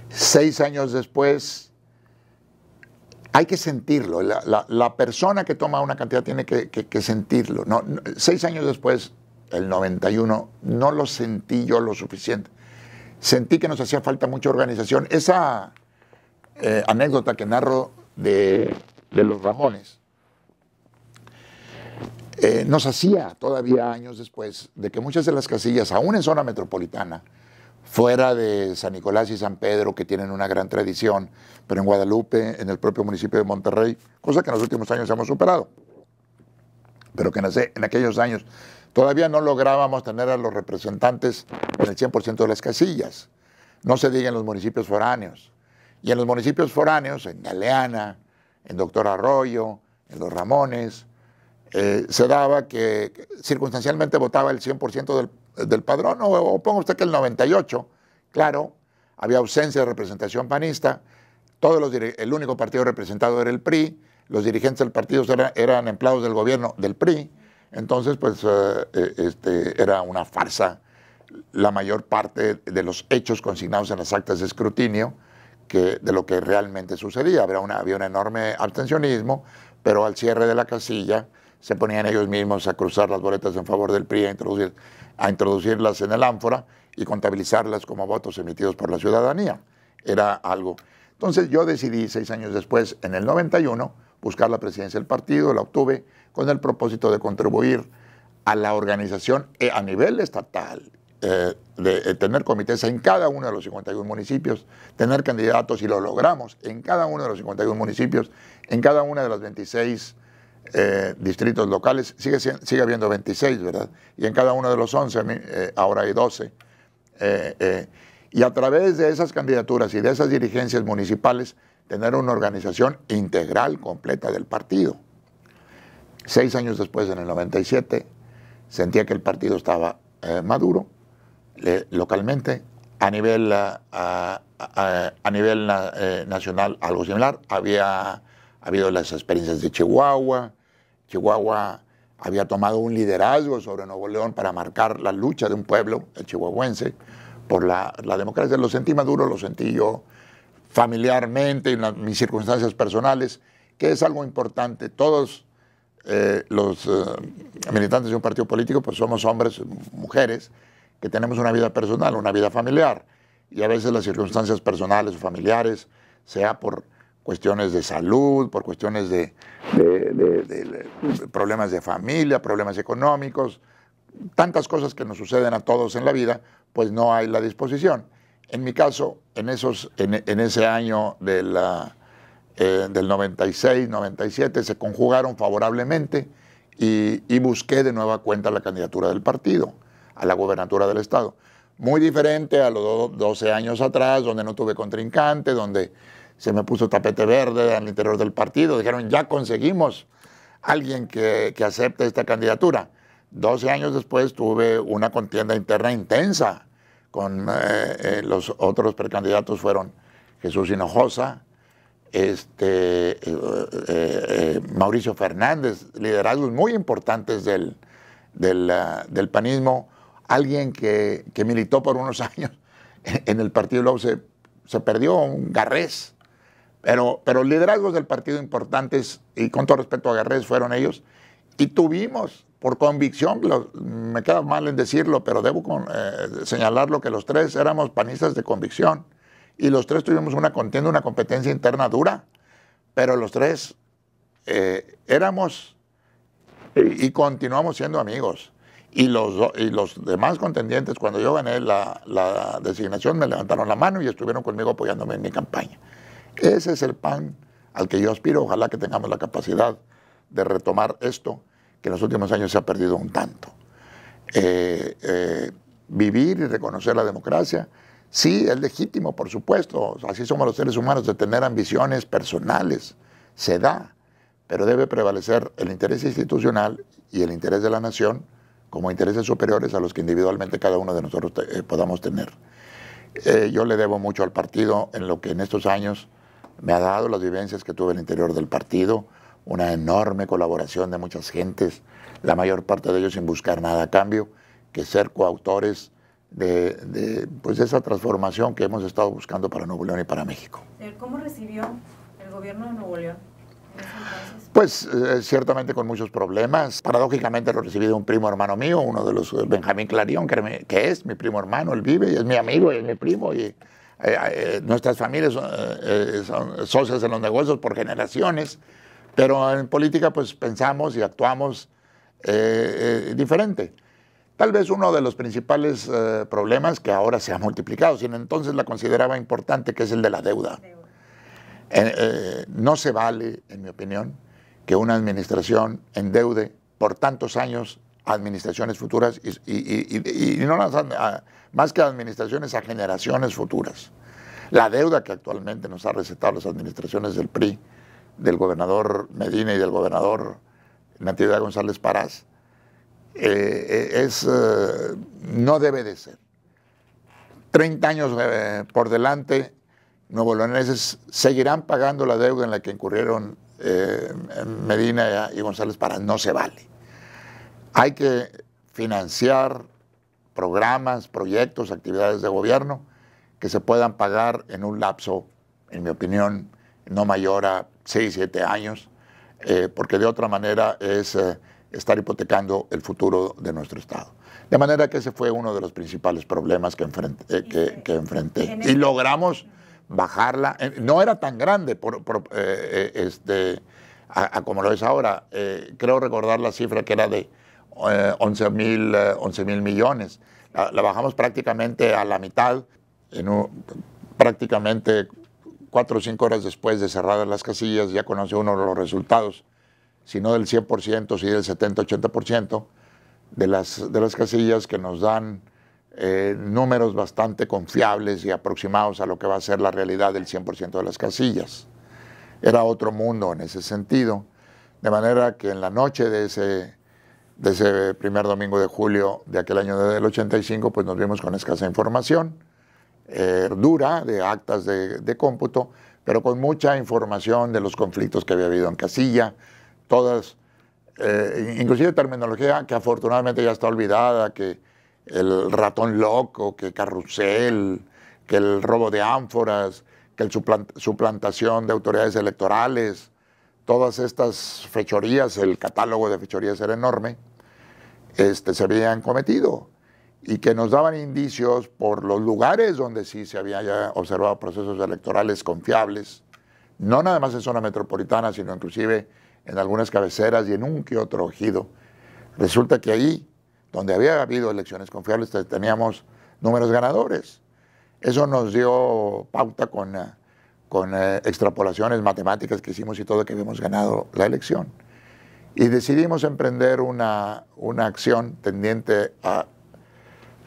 Seis años después, hay que sentirlo. La, persona que toma una cantidad tiene que, sentirlo. seis años después, el 91, no lo sentí yo lo suficiente. Sentí que nos hacía falta mucha organización. Esa eh, anécdota que narro de, de los Ramones eh, nos hacía todavía años después de que muchas de las casillas, aún en zona metropolitana, fuera de San Nicolás y San Pedro, que tienen una gran tradición, pero en Guadalupe, en el propio municipio de Monterrey, cosa que en los últimos años hemos superado, pero que en, en aquellos años todavía no lográbamos tener a los representantes en el 100% de las casillas, no se diga en los municipios foráneos. Y en los municipios foráneos, en Galeana, en Doctor Arroyo, en Los Ramones, eh, se daba que circunstancialmente votaba el 100% del, padrón, o, ponga usted que el 98%, claro, había ausencia de representación panista, todos el único partido representado era el PRI, los dirigentes del partido eran, empleados del gobierno del PRI, entonces pues eh, eh, este, era una farsa la mayor parte de los hechos consignados en las actas de escrutinio que, de lo que realmente sucedía. había un enorme abstencionismo, pero al cierre de la casilla se ponían ellos mismos a cruzar las boletas en favor del PRI, a, introducir, a introducirlas en el ánfora y contabilizarlas como votos emitidos por la ciudadanía. Era algo. Entonces yo decidí seis años después, en el 91, buscar la presidencia del partido, la obtuve con el propósito de contribuir a la organización eh, a nivel estatal, eh, de, de eh, tener comités en cada uno de los 51 municipios, tener candidatos y lo logramos en cada uno de los 51 municipios, en cada una de las 26 eh, distritos locales, sigue, habiendo 26, ¿verdad? Y en cada uno de los 11, eh, ahora hay 12. Eh, y a través de esas candidaturas y de esas dirigencias municipales, tener una organización integral, completa del partido. Seis años después, en el 97, sentía que el partido estaba maduro localmente, a nivel, a, nivel nacional algo similar. Había ha habido las experiencias de Chihuahua. Chihuahua había tomado un liderazgo sobre Nuevo León para marcar la lucha de un pueblo, el chihuahuense, por la, democracia. Lo sentí maduro, lo sentí yo familiarmente, en mis circunstancias personales, que es algo importante. Todos eh, los eh, militantes de un partido político, pues somos hombres, mujeres, que tenemos una vida personal, una vida familiar. Y a veces las circunstancias personales o familiares, sea por cuestiones de salud, por cuestiones de, problemas de familia, problemas económicos, tantas cosas que nos suceden a todos en la vida, pues no hay la disposición. En mi caso, en, esos, en, ese año de la, eh, del 96, 97, se conjugaron favorablemente y, busqué de nueva cuenta la candidatura del partido a la gubernatura del Estado. Muy diferente a los 12 años atrás, donde no tuve contrincante, donde se me puso tapete verde al interior del partido. Dijeron, ya conseguimos alguien que, acepte esta candidatura. 12 años después tuve una contienda interna intensa con eh, eh, los otros precandidatos fueron Jesús Hinojosa, este, eh, Mauricio Fernández, liderazgos muy importantes del, del, ah, panismo, alguien que, militó por unos años en el Partido Luego se, se perdió un garrés pero, liderazgos del partido importantes, y con todo respeto a Guerrero fueron ellos. Y tuvimos, por convicción, me queda mal en decirlo, pero debo eh, señalarlo, que los tres éramos panistas de convicción. Y los tres tuvimos una contienda, una competencia interna dura. Pero los tres eh, éramos eh, y, continuamos siendo amigos. Y los, y los demás contendientes, cuando yo gané la, designación, me levantaron la mano y estuvieron conmigo apoyándome en mi campaña. Ese es el pan al que yo aspiro. Ojalá que tengamos la capacidad de retomar esto que en los últimos años se ha perdido un tanto. Eh, eh, vivir y reconocer la democracia, sí, es legítimo, por supuesto. Así somos los seres humanos, de tener ambiciones personales. Se da, pero debe prevalecer el interés institucional y el interés de la nación como intereses superiores a los que individualmente cada uno de nosotros eh, podamos tener. yo le debo mucho al partido en lo que en estos años me ha dado las vivencias que tuve en el interior del partido, una enorme colaboración de muchas gentes, la mayor parte de ellos sin buscar nada a cambio, que ser coautores de, pues, esa transformación que hemos estado buscando para Nuevo León y para México. Eh, ¿Cómo recibió el gobierno de Nuevo León? Pues eh, ciertamente con muchos problemas. Paradójicamente lo recibí de un primo hermano mío, uno de los eh, Benjamín Clarión, que, que es mi primo hermano, él vive y es mi amigo y es mi primo. Y, eh, eh, nuestras familias eh, son socias en los negocios por generaciones, pero en política pues pensamos y actuamos diferente. Tal vez uno de los principales problemas que ahora se ha multiplicado, sino entonces la consideraba importante, que es el de la deuda. no se vale, en mi opinión, que una administración endeude por tantos años administraciones futuras y, no las, ah, más que administraciones a generaciones futuras. La deuda que actualmente nos ha recetado las administraciones del PRI, del gobernador Medina y del gobernador Natividad González Parás, eh, eh, es, eh, no debe de ser. 30 años por delante, nuevo leoneses seguirán pagando la deuda en la que incurrieron Medina y González Parás. No se vale. Hay que financiar programas, proyectos, actividades de gobierno que se puedan pagar en un lapso, en mi opinión, no mayor a 6, 7 años, eh, porque de otra manera es eh, estar hipotecando el futuro de nuestro Estado. De manera que ese fue uno de los principales problemas que eh, este, enfrenté. Y este logramos bajarla, no era tan grande este, como lo es ahora, creo recordar la cifra que era de 11 eh, eh, mil millones. La, bajamos prácticamente a la mitad, en prácticamente cuatro o cinco horas después de cerrar las casillas, ya conoce uno los resultados, si no del 100%, si del 70-80% de las, de las casillas que nos dan eh, números bastante confiables y aproximados a lo que va a ser la realidad del 100% de las casillas. Era otro mundo en ese sentido, de manera que en la noche de ese de ese primer domingo de julio de aquel año del 85, pues nos vimos con escasa información, eh, dura de actas de, cómputo, pero con mucha información de los conflictos que había habido en Casilla, todas, eh, inclusive terminología que afortunadamente ya está olvidada, que el ratón loco, que carrusel, que el robo de ánforas, que la suplantación de autoridades electorales, todas estas fechorías, el catálogo de fechorías era enorme, este, se habían cometido y que nos daban indicios por los lugares donde sí se había observado procesos electorales confiables, no nada más en zona metropolitana, sino inclusive en algunas cabeceras y en un que otro ojido. Resulta que ahí, donde había habido elecciones confiables, teníamos números ganadores. Eso nos dio pauta con con eh, extrapolaciones matemáticas que hicimos y todo, que habíamos ganado la elección. Y decidimos emprender una, una acción tendiente a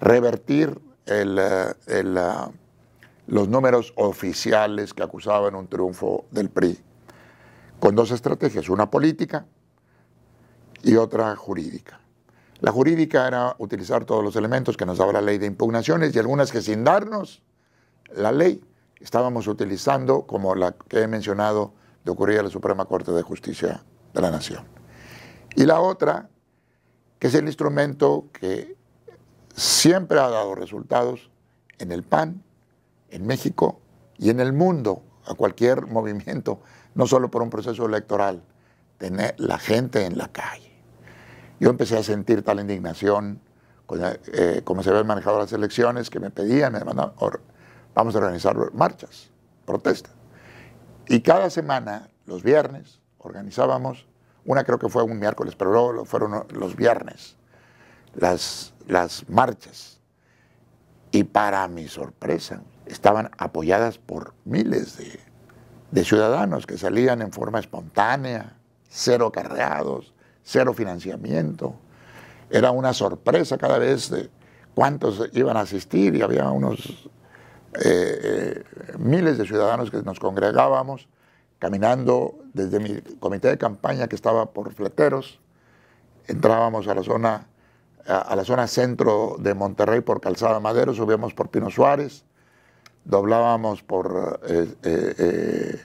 revertir el, eh, el, eh, los números oficiales que acusaban un triunfo del PRI, con dos estrategias, una política y otra jurídica. La jurídica era utilizar todos los elementos que nos daba la ley de impugnaciones y algunas que sin darnos la ley estábamos utilizando, como la que he mencionado, de ocurrir la Suprema Corte de Justicia de la Nación. Y la otra, que es el instrumento que siempre ha dado resultados en el PAN, en México y en el mundo, a cualquier movimiento, no solo por un proceso electoral, tener la gente en la calle. Yo empecé a sentir tal indignación, eh, como se habían manejado las elecciones, que me pedían, me mandaban vamos a organizar marchas, protestas. Y cada semana, los viernes, organizábamos, una creo que fue un miércoles, pero luego fueron los viernes, las, las marchas. Y para mi sorpresa, estaban apoyadas por miles de, ciudadanos que salían en forma espontánea, cero cargados, cero financiamiento. Era una sorpresa cada vez de cuántos iban a asistir y había unos eh, eh, miles de ciudadanos que nos congregábamos caminando desde mi comité de campaña que estaba por Fleteros, entrábamos a la zona, a, la zona centro de Monterrey por Calzada Madero, subíamos por Pino Suárez, doblábamos por, eh,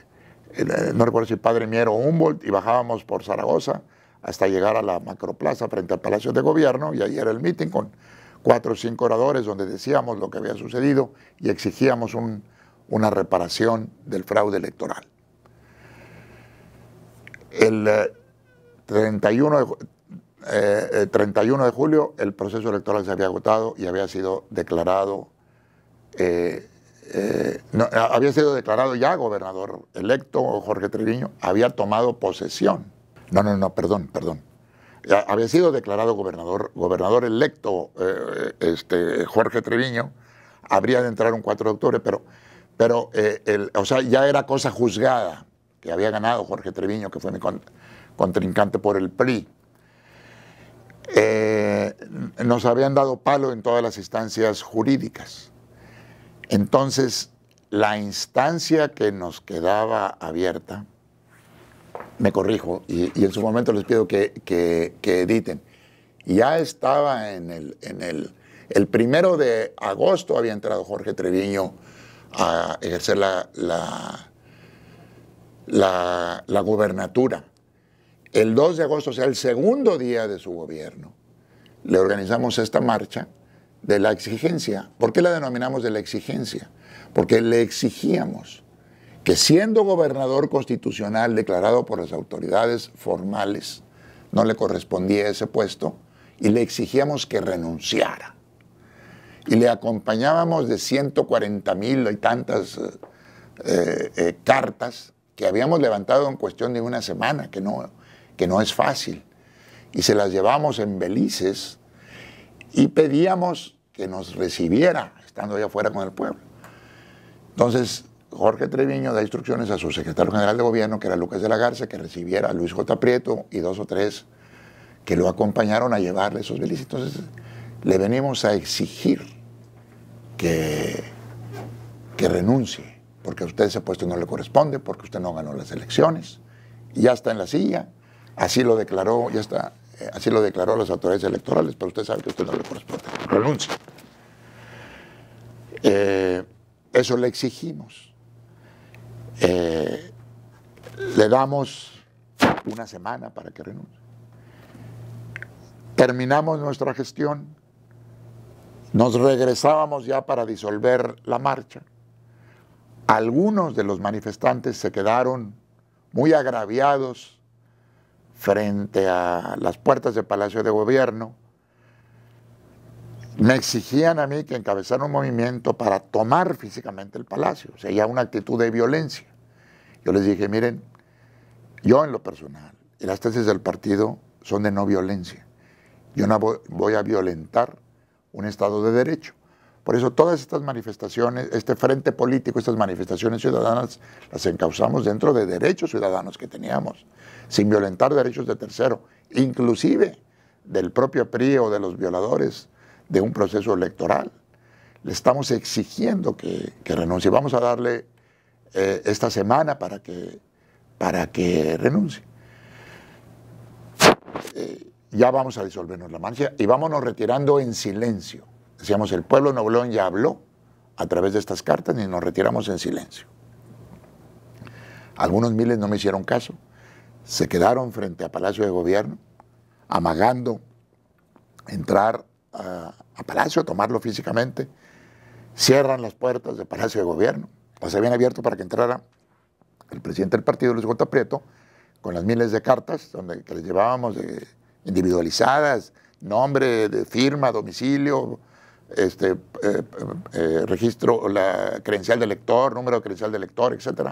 no recuerdo si Padre Miero o Humboldt, y bajábamos por Zaragoza hasta llegar a la Macroplaza frente al Palacio de Gobierno, y ahí era el meeting con cuatro o cinco oradores donde decíamos lo que había sucedido y exigíamos una reparación del fraude electoral. El 31 eh, de, eh, eh, de julio el proceso electoral se había agotado y había sido declarado, había sido declarado ya gobernador electo, Jorge Treviño, había tomado posesión. No, no, no, perdón, perdón había sido declarado gobernador, gobernador electo eh, este, Jorge Treviño, habría de entrar un 4 de octubre, pero, pero eh, o sea, ya era cosa juzgada que había ganado Jorge Treviño, que fue mi contrincante por el PRI. Eh, nos habían dado palo en todas las instancias jurídicas. Entonces, la instancia que nos quedaba abierta me corrijo y, en su momento les pido que, editen. Ya estaba en el, el, primero de agosto había entrado Jorge Treviño a ejercer la, la, la, El 2 de agosto, o sea, el segundo día de su gobierno, le organizamos esta marcha de la exigencia. ¿Por qué la denominamos de la exigencia? Porque le exigíamos que siendo gobernador constitucional declarado por las autoridades formales, no le correspondía ese puesto y le exigíamos que renunciara. Y le acompañábamos de 140 mil y tantas eh, eh, cartas que habíamos levantado en cuestión de una semana, que no, que no es fácil. Y se las llevamos en Belices y pedíamos que nos recibiera, estando allá afuera con el pueblo. Entonces, Jorge Treviño da instrucciones a su secretario general de gobierno, que era Lucas de la Garza, que recibiera a Luis J. Prieto y dos o tres que lo acompañaron a llevarle esos bilis. Entonces, le venimos a exigir que, renuncie, porque a usted ese puesto no le corresponde, porque usted no ganó las elecciones, y ya está en la silla, así lo declaró, ya está, eh, así lo declaró las autoridades electorales, pero usted sabe que a usted no le corresponde, renuncie. Eh, eso le exigimos eh, le damos una semana para que renuncie. Terminamos nuestra gestión, nos regresábamos ya para disolver la marcha. Algunos de los manifestantes se quedaron muy agraviados frente a las puertas del Palacio de Gobierno me exigían a mí que encabezara un movimiento para tomar físicamente el palacio, o sea, ya una actitud de violencia. Yo les dije, miren, yo en lo personal, y las tesis del partido son de no violencia. Yo no voy a violentar un Estado de Derecho. Por eso todas estas manifestaciones, este frente político, estas manifestaciones ciudadanas, las encauzamos dentro de derechos ciudadanos que teníamos, sin violentar derechos de tercero, inclusive del propio PRI o de los violadores de un proceso electoral. Le estamos exigiendo que, renuncie. Vamos a darle eh, esta semana para que, para que renuncie. Eh, ya vamos a disolvernos la marcha y vámonos retirando en silencio. Decíamos, el pueblo noblón ya habló a través de estas cartas y nos retiramos en silencio. Algunos miles no me hicieron caso, se quedaron frente a Palacio de Gobierno, amagando entrar a, Palacio, a tomarlo físicamente. Cierran las puertas de Palacio de Gobierno. Las habían abierto para que entrara el presidente del partido, Luis Gota Prieto, con las miles de cartas donde, que les llevábamos individualizadas, nombre, de firma, domicilio, este, eh, eh, eh, registro, la credencial de lector, número de credencial de lector, etc.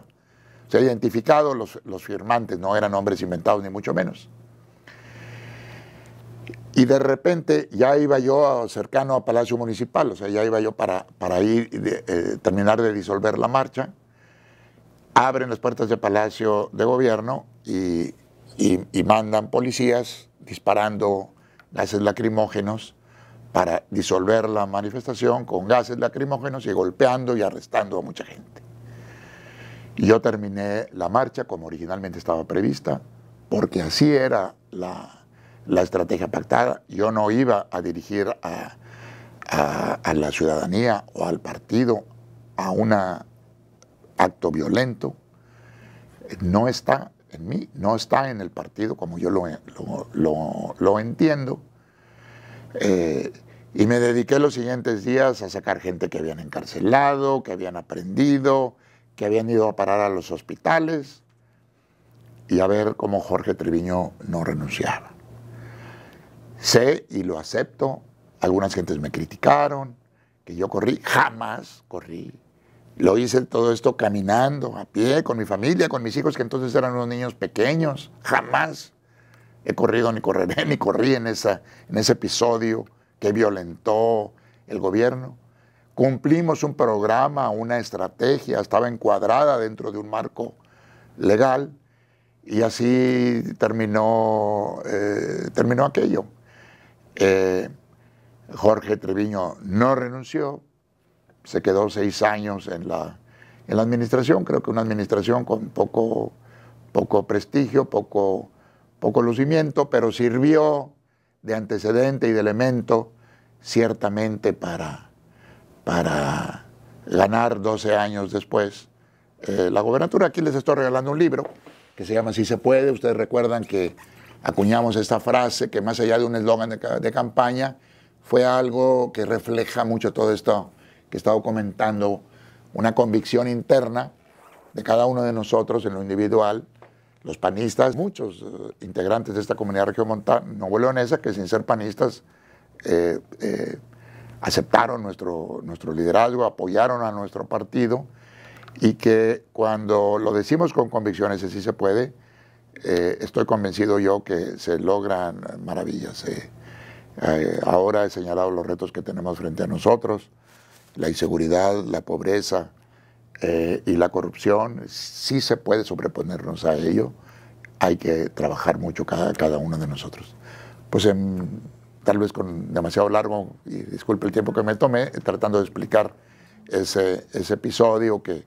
Se han identificado los, los firmantes, no eran nombres inventados ni mucho menos. Y de repente ya iba yo cercano a Palacio Municipal, o sea, ya iba yo para, para ir de, eh, terminar de disolver la marcha. Abren las puertas de Palacio de Gobierno y, y mandan policías disparando gases lacrimógenos para disolver la manifestación con gases lacrimógenos y golpeando y arrestando a mucha gente. Y yo terminé la marcha como originalmente estaba prevista, porque así era la la estrategia pactada. Yo no iba a dirigir a, la ciudadanía o al partido a un acto violento. No está en mí, no está en el partido como yo lo, lo, entiendo. Eh, y me dediqué los siguientes días a sacar gente que habían encarcelado, que habían aprendido, que habían ido a parar a los hospitales y a ver cómo Jorge Treviño no renunciaba. Sé y lo acepto, algunas gentes me criticaron, que yo corrí, jamás corrí. Lo hice todo esto caminando, a pie, con mi familia, con mis hijos, que entonces eran unos niños pequeños. Jamás he corrido ni correré, ni corrí en, esa, en ese episodio que violentó el gobierno. Cumplimos un programa, una estrategia, estaba encuadrada dentro de un marco legal y así terminó, eh, terminó aquello. Eh, Jorge Treviño no renunció, se quedó seis años en la, en la administración, creo que una administración con poco, poco prestigio, poco, poco lucimiento, pero sirvió de antecedente y de elemento ciertamente para, para ganar 12 años después eh, la gobernatura. Aquí les estoy regalando un libro que se llama Si se puede, ustedes recuerdan que acuñamos esta frase que más allá de un eslogan de, campaña, fue algo que refleja mucho todo esto que he estado comentando, una convicción interna de cada uno de nosotros en lo individual, los panistas, muchos eh, integrantes de esta comunidad regiomontana, que sin ser panistas eh, eh, aceptaron nuestro, nuestro liderazgo, apoyaron a nuestro partido y que cuando lo decimos con convicciones, así se puede, eh, estoy convencido yo que se logran maravillas. Eh. Eh, ahora he señalado los retos que tenemos frente a nosotros, la inseguridad, la pobreza y la corrupción. Sí se puede sobreponernos a ello. Hay que trabajar mucho cada, cada uno de nosotros. Pues em, tal vez con demasiado largo, y disculpe el tiempo que me tomé, tratando de explicar ese, ese episodio que,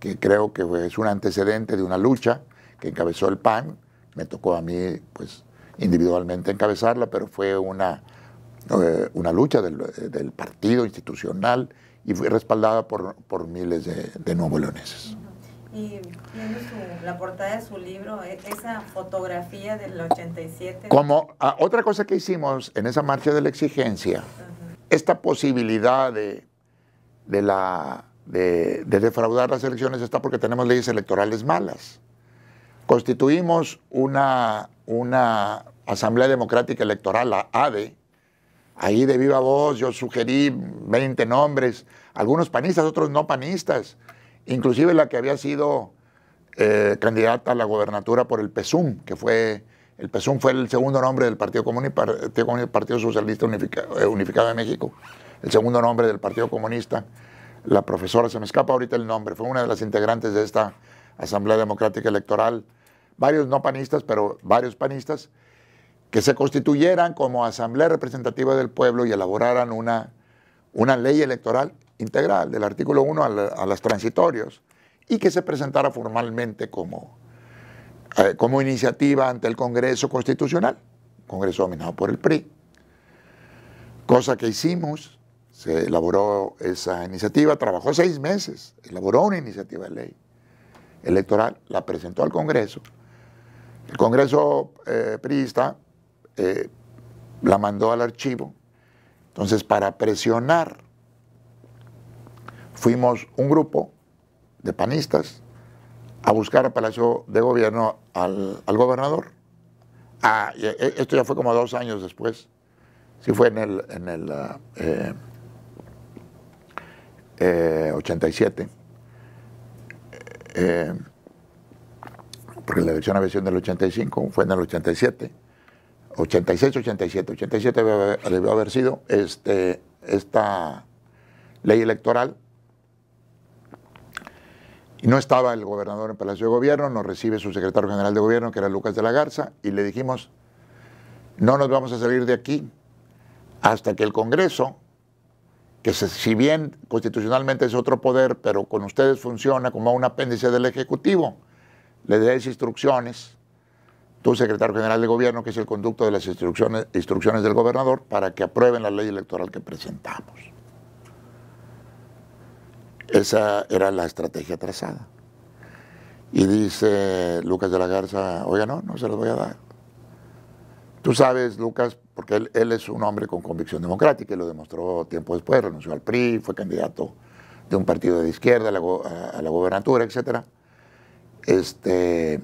que creo que es un antecedente de una lucha encabezó el PAN. Me tocó a mí, pues, individualmente encabezarla, pero fue una, eh, una lucha del, partido institucional y fue respaldada por, miles de, de nuevo leoneses. Y viendo la portada de su libro, e, esa fotografía del 87. Como ah, otra cosa que hicimos en esa marcha de la exigencia, esta posibilidad de, la, de defraudar las elecciones está porque tenemos leyes electorales malas. Constituimos una, una Asamblea Democrática Electoral, la ADE. Ahí de viva voz yo sugerí 20 nombres, algunos panistas, otros no panistas, inclusive la que había sido eh, candidata a la gobernatura por el PESUM, que fue, el PESUM fue el segundo nombre del Partido Comunista, Partido, Partido Socialista eh, Unificado de México, el segundo nombre del Partido Comunista. La profesora, se me escapa ahorita el nombre, fue una de las integrantes de esta Asamblea Democrática Electoral, varios no panistas, pero varios panistas, que se constituyeran como Asamblea Representativa del Pueblo y elaboraran una, una ley electoral integral, del artículo 1 a, las transitorios, y que se presentara formalmente como, eh, como iniciativa ante el Congreso Constitucional, Congreso dominado por el PRI. Cosa que hicimos, se elaboró esa iniciativa, trabajó seis meses, elaboró una iniciativa de ley electoral, la presentó al Congreso. El Congreso eh, priista eh, la mandó al archivo. Entonces, para presionar, fuimos un grupo de panistas a buscar a Palacio de Gobierno al, gobernador. Ah, eh, esto ya fue como dos años después. Sí fue en el, en el 87. Eh, porque la elección había sido en el 85, fue en el 87, 86, 87, 87 debió haber sido este, esta ley electoral. Y no estaba el gobernador en Palacio de Gobierno, nos recibe su secretario general de gobierno, que era Lucas de la Garza, y le dijimos, no nos vamos a salir de aquí hasta que el Congreso que si bien constitucionalmente es otro poder, pero con ustedes funciona como un apéndice del Ejecutivo, le des instrucciones, tu secretario general de gobierno, que es el conducto de las instrucciones, instrucciones del gobernador, para que aprueben la ley electoral que presentamos. Esa era la estrategia trazada. Y dice Lucas de la Garza, oiga, no, no se los voy a dar. Tú sabes, Lucas, porque él, es un hombre con convicción democrática y lo demostró tiempo después, renunció al PRI, fue candidato de un partido de izquierda a la, gobernatura, etc. Este,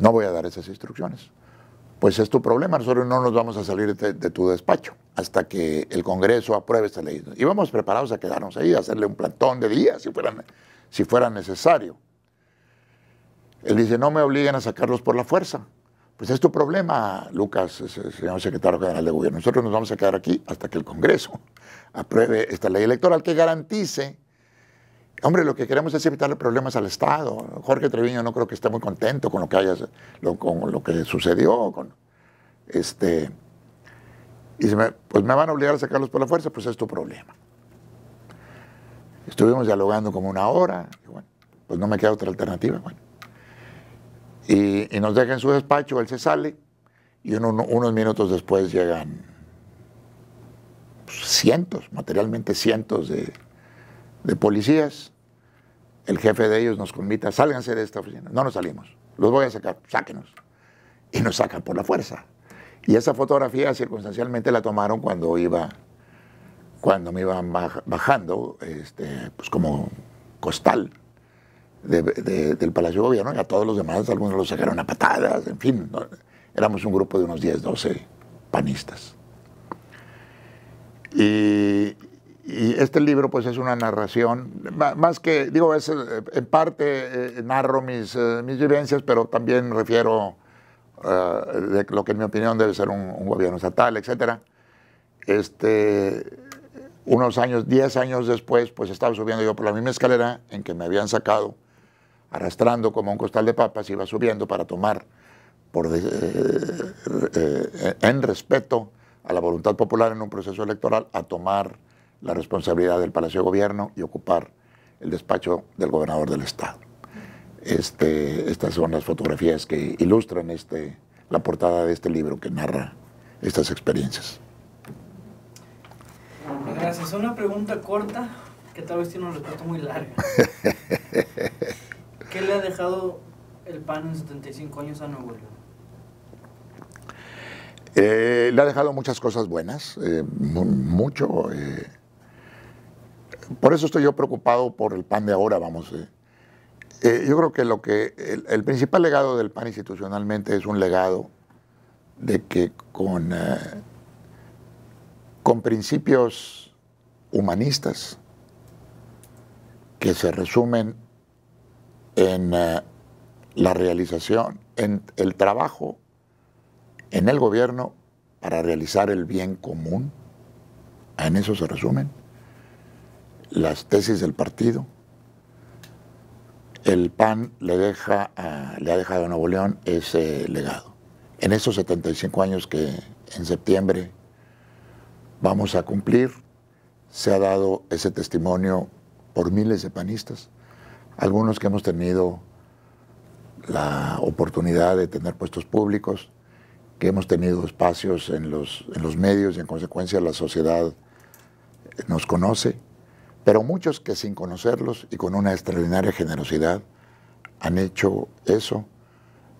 no voy a dar esas instrucciones. Pues es tu problema, nosotros no nos vamos a salir de, tu despacho hasta que el Congreso apruebe esta ley. Íbamos preparados a quedarnos ahí, a hacerle un plantón de días si, fueran, si fuera necesario. Él dice, no me obliguen a sacarlos por la fuerza. Pues es tu problema, Lucas, señor secretario general de gobierno. Nosotros nos vamos a quedar aquí hasta que el Congreso apruebe esta ley electoral que garantice. Hombre, lo que queremos es evitarle problemas al Estado. Jorge Treviño no creo que esté muy contento con lo que, haya, con lo que sucedió. Con, este, y pues me van a obligar a sacarlos por la fuerza, pues es tu problema. Estuvimos dialogando como una hora. bueno, pues no me queda otra alternativa. Bueno, y, nos deja en su despacho, él se sale y unos minutos después llegan cientos, materialmente cientos de, policías. El jefe de ellos nos convita, sálganse de esta oficina. No nos salimos, los voy a sacar, sáquenos. Y nos sacan por la fuerza. Y esa fotografía circunstancialmente la tomaron cuando iba, cuando me iban bajando, este, pues como costal del Palacio Gobierno y a todos los demás, algunos los sacaron a patadas, en fin. Éramos un grupo de unos 10, 12 panistas. Y, este libro pues es una narración, más que, digo, es, eh, en parte eh, narro mis, eh, mis vivencias, pero también refiero de lo que en mi opinión debe ser un, gobierno estatal, etc. Este, unos años, 10 años después, pues estaba subiendo yo por la misma escalera en que me habían sacado arrastrando como un costal de papas, y va subiendo para tomar, eh, eh, en respeto a la voluntad popular en un proceso electoral, a tomar la responsabilidad del Palacio de Gobierno y ocupar el despacho del gobernador del Estado. Este, estas son las fotografías que ilustran este, la portada de este libro que narra estas experiencias. Gracias. Una pregunta corta que tal vez tiene un respuesta muy largo. ¿Qué le ha dejado el PAN en 75 años a Nuevo León? Eh, le ha dejado muchas cosas buenas, eh, mucho. Eh. Por eso estoy yo preocupado por el PAN de ahora, vamos. yo creo que lo que el, principal legado del PAN institucionalmente es un legado de que con, con principios humanistas que se resumen en eh, la realización, en el trabajo, en el gobierno para realizar el bien común. En eso se resumen las tesis del partido. El PAN le, deja, le ha dejado a Nuevo León ese legado. En esos 75 años que en septiembre vamos a cumplir, se ha dado ese testimonio por miles de panistas. Algunos que hemos tenido la oportunidad de tener puestos públicos, que hemos tenido espacios en los, medios y en consecuencia la sociedad nos conoce, pero muchos que sin conocerlos y con una extraordinaria generosidad han hecho eso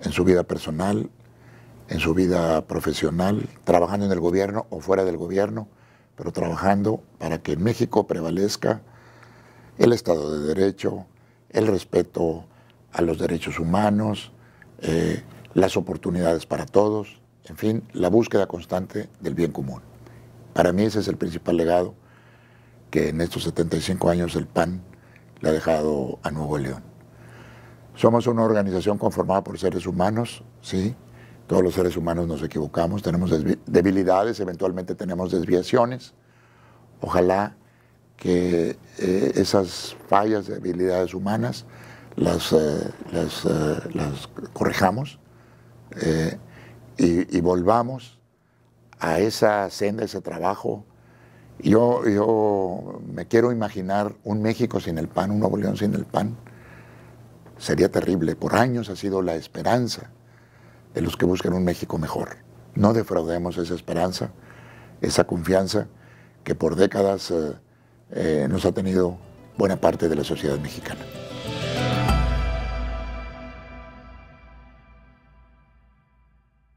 en su vida personal, en su vida profesional, trabajando en el gobierno o fuera del gobierno, pero trabajando para que en México prevalezca el Estado de Derecho, el respeto a los derechos humanos, eh, las oportunidades para todos, en fin, la búsqueda constante del bien común. Para mí ese es el principal legado que en estos 75 años el PAN le ha dejado a Nuevo León. Somos una organización conformada por seres humanos, sí, todos los seres humanos nos equivocamos, tenemos debilidades, eventualmente tenemos desviaciones. Ojalá que eh, esas fallas de habilidades humanas las, eh, eh, las, corrijamos y, volvamos a esa senda, ese trabajo. Yo, yo me quiero imaginar un México sin el pan, un Nuevo León sin el pan. Sería terrible. Por años ha sido la esperanza de los que buscan un México mejor. No defraudemos esa esperanza, esa confianza que por décadas eh, nos ha tenido buena parte de la sociedad mexicana.